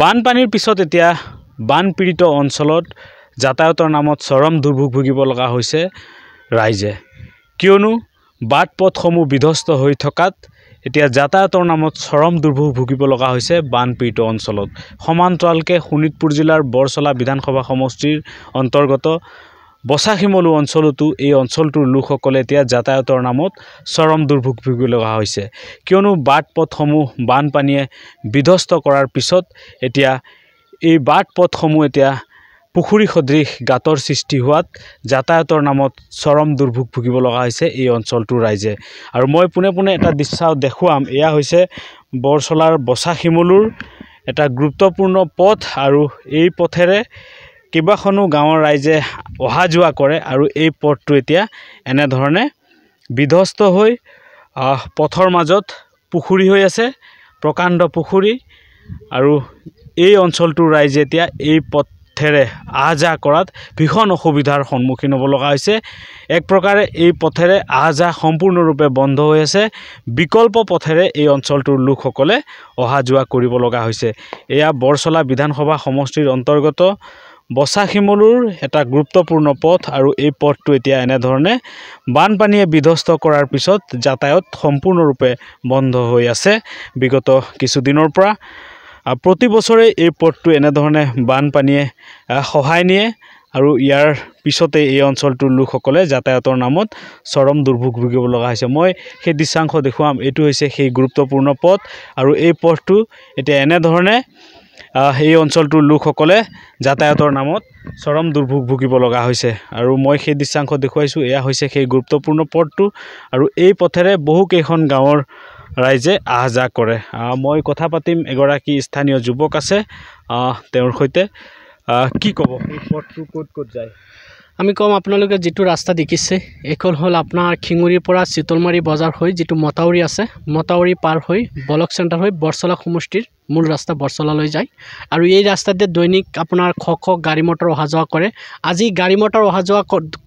বানপানীৰ পিছত এতিয়া বানপীড়িত অঞ্চলত যাতায়তৰ নামত চৰম দুৰ্ভোগ ভুগিব লগা হৈছে ৰাইজে কিয়নো বাট পথসমূহ বিধ্বস্ত হৈ থকাত এতিয়া যাতায়তৰ নামত চৰম দুৰ্ভোগ ভুগিব লগা হৈছে বানপীড়িত অঞ্চলত সমান্তৰালকৈ শোণিতপুৰ জিলাৰ বৰচলা বিধানসভা সমষ্টিৰ অন্তৰ্গত বচা বচাশিমলু অঞ্চলতো এই অঞ্চলটোৰ লোকসকলে এতিয়া যাতায়তৰ নামত চৰম দুৰ্ভোগ ভুগিব লগা হৈছে কিয়নো বাট পথসমূহ বানপানীয়ে বিধ্বস্ত কৰাৰ পিছত এতিয়া এই বাট পথসমূহ এতিয়া পুখুৰী সদৃশ গাঁতৰ সৃষ্টি হোৱাত যাতায়তৰ নামত চৰম দুৰ্ভোগ ভুগিব লগা হৈছে এই অঞ্চলটোৰ ৰাইজে আৰু মই পোনে পোনে এটা দৃশ্য দেখুৱাম এয়া হৈছে বৰচলাৰ বচা বচাশিমলুৰ এটা গুৰুত্বপূৰ্ণ পথ আৰু এই পথেৰে কেইবাখনো গাঁৱৰ ৰাইজে অহা যোৱা কৰে আৰু এই পথটো এতিয়া এনেধৰণে বিধ্বস্ত হৈ পথৰ মাজত পুখুৰী হৈ আছে প্ৰকাণ্ড পুখুৰী আৰু এই অঞ্চলটোৰ ৰাইজে এতিয়া এই পথেৰে আহ যাহ কৰাত ভীষণ অসুবিধাৰ সন্মুখীন হ'ব লগা হৈছে এক প্ৰকাৰে এই পথেৰে আহ যাহ সম্পূৰ্ণৰূপে বন্ধ হৈ আছে বিকল্প পথেৰে এই অঞ্চলটোৰ লোকসকলে অহা যোৱা কৰিব লগা হৈছে এয়া বৰচলা বিধানসভা সমষ্টিৰ অন্তৰ্গত বচা শিমলুৰ এটা গুৰুত্বপূৰ্ণ পথ আৰু এই পথটো এতিয়া এনেধৰণে বানপানীয়ে বিধ্বস্ত কৰাৰ পিছত যাতায়ত সম্পূৰ্ণৰূপে বন্ধ হৈ আছে বিগত কিছুদিনৰ পৰা প্ৰতি বছৰে এই পথটো এনেধৰণে বানপানীয়ে সহায় নিয়ে আৰু ইয়াৰ পিছতে এই অঞ্চলটোৰ লোকসকলে যাতায়াতৰ নামত চৰম দুৰ্ভোগ ভুগিব লগা হৈছে মই সেই দৃশ্যাংশ দেখুৱাম এইটো হৈছে সেই গুৰুত্বপূৰ্ণ পথ আৰু এই পথটো এতিয়া এনেধৰণে এই অঞ্চলটোৰ লোকসকলে যাতায়াতৰ নামত চৰম দুৰ্ভোগ ভুগিব লগা হৈছে আৰু মই সেই দৃশ্যাংশ দেখুৱাইছোঁ এয়া হৈছে সেই গুৰুত্বপূৰ্ণ পথটো আৰু এই পথেৰে বহুকেইখন গাঁৱৰ ৰাইজে আহ যাহ কৰে মই কথা পাতিম এগৰাকী স্থানীয় যুৱক আছে তেওঁৰ সৈতে কি ক'ব এই পথটো ক'ত ক'ত যায় আমি ক'ম আপোনালোকে যিটো ৰাস্তা দেখিছে এইখন হ'ল আপোনাৰ খিঙুৰীৰ পৰা চিতলমাৰী বজাৰ হৈ যিটো মতাউৰী আছে মতাউৰী পাৰ হৈ ব্লক চেণ্টাৰ হৈ বৰচলা সমষ্টিৰ মূল ৰাস্তা বৰচলালৈ যায় আৰু এই ৰাস্তাতে দৈনিক আপোনাৰ খ খ গাড়ী মটৰ অহা যোৱা কৰে আজি গাড়ী মটৰ অহা যোৱা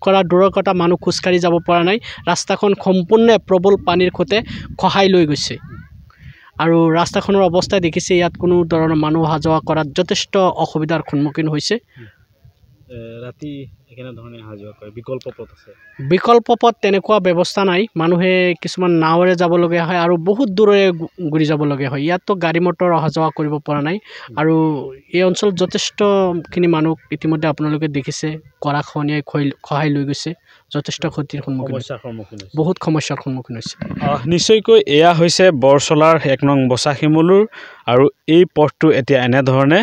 কৰা দূৰৰ কথা মানুহ খোজকাঢ়ি যাব পৰা নাই ৰাস্তাখন সম্পূৰ্ণ প্ৰবল পানীৰ সৈতে খহাই লৈ গৈছে আৰু ৰাস্তাখনৰ অৱস্থা দেখিছে ইয়াত কোনো ধৰণৰ মানুহ অহা যোৱা কৰাত যথেষ্ট অসুবিধাৰ সন্মুখীন হৈছে ৰাতি কেনেধৰণে অহা যোৱা কৰে বিকল্প পথ আছে বিকল্প পথ তেনেকুৱা ব্যৱস্থা নাই মানুহে কিছুমান নাৱেৰে যাবলগীয়া হয় আৰু বহুত দূৰেৰে ঘূৰি যাবলগীয়া হয় ইয়াততো গাড়ী মটৰ অহা যোৱা কৰিব পৰা নাই আৰু এই অঞ্চলত যথেষ্টখিনি মানুহ ইতিমধ্যে আপোনালোকে দেখিছে কৰা খহনীয়াই খহি খহাই লৈ গৈছে যথেষ্ট ক্ষতিৰ সন্মুখীন সন্মুখীন হৈছে বহুত সমস্যাৰ সন্মুখীন হৈছে নিশ্চয়কৈ এয়া হৈছে বৰচলাৰ এক নং বচা শিমলুৰ আৰু এই পথটো এতিয়া এনেধৰণে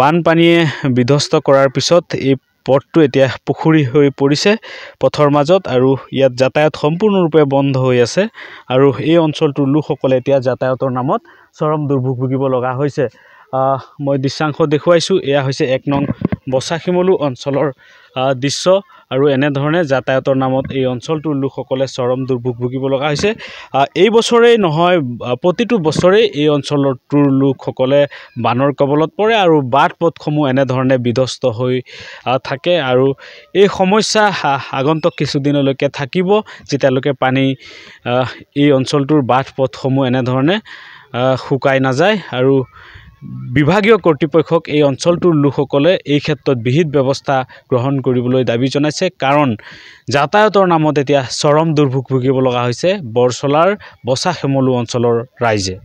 বানপানীয়ে বিধ্বস্ত কৰাৰ পিছত এই পথটো এতিয়া পুখুৰী হৈ পৰিছে পথৰ মাজত আৰু ইয়াত যাতায়াত সম্পূৰ্ণৰূপে বন্ধ হৈ আছে আৰু এই অঞ্চলটোৰ লোকসকলে এতিয়া যাতায়াতৰ নামত চৰম দুৰ্ভোগ ভুগিব লগা হৈছে মই দৃশ্যাংশ দেখুৱাইছোঁ এয়া হৈছে এক নং বচাখিমলু অঞ্চলৰ দৃশ্য আৰু এনেধৰণে যাতায়াতৰ নামত এই অঞ্চলটোৰ লোকসকলে চৰম দুৰ্ভোগ ভুগিব লগা হৈছে এই বছৰেই নহয় প্ৰতিটো বছৰেই এই অঞ্চলটোৰ লোকসকলে বানৰ কবলত পৰে আৰু বাট পথসমূহ এনেধৰণে বিধ্বস্ত হৈ থাকে আৰু এই সমস্যা আগন্তুক কিছুদিনলৈকে থাকিব যেতিয়ালৈকে পানী এই অঞ্চলটোৰ বাট পথসমূহ এনেধৰণে শুকাই নাযায় আৰু বিভাগীয় কৰ্তৃপক্ষক এই অঞ্চলটোৰ লোকসকলে এই ক্ষেত্ৰত বিহিত ব্যৱস্থা গ্ৰহণ কৰিবলৈ দাবী জনাইছে কাৰণ যাতায়তৰ নামত এতিয়া চৰম দুৰ্ভোগ ভুগিব লগা হৈছে বৰচলাৰ বচা শেমলু অঞ্চলৰ ৰাইজে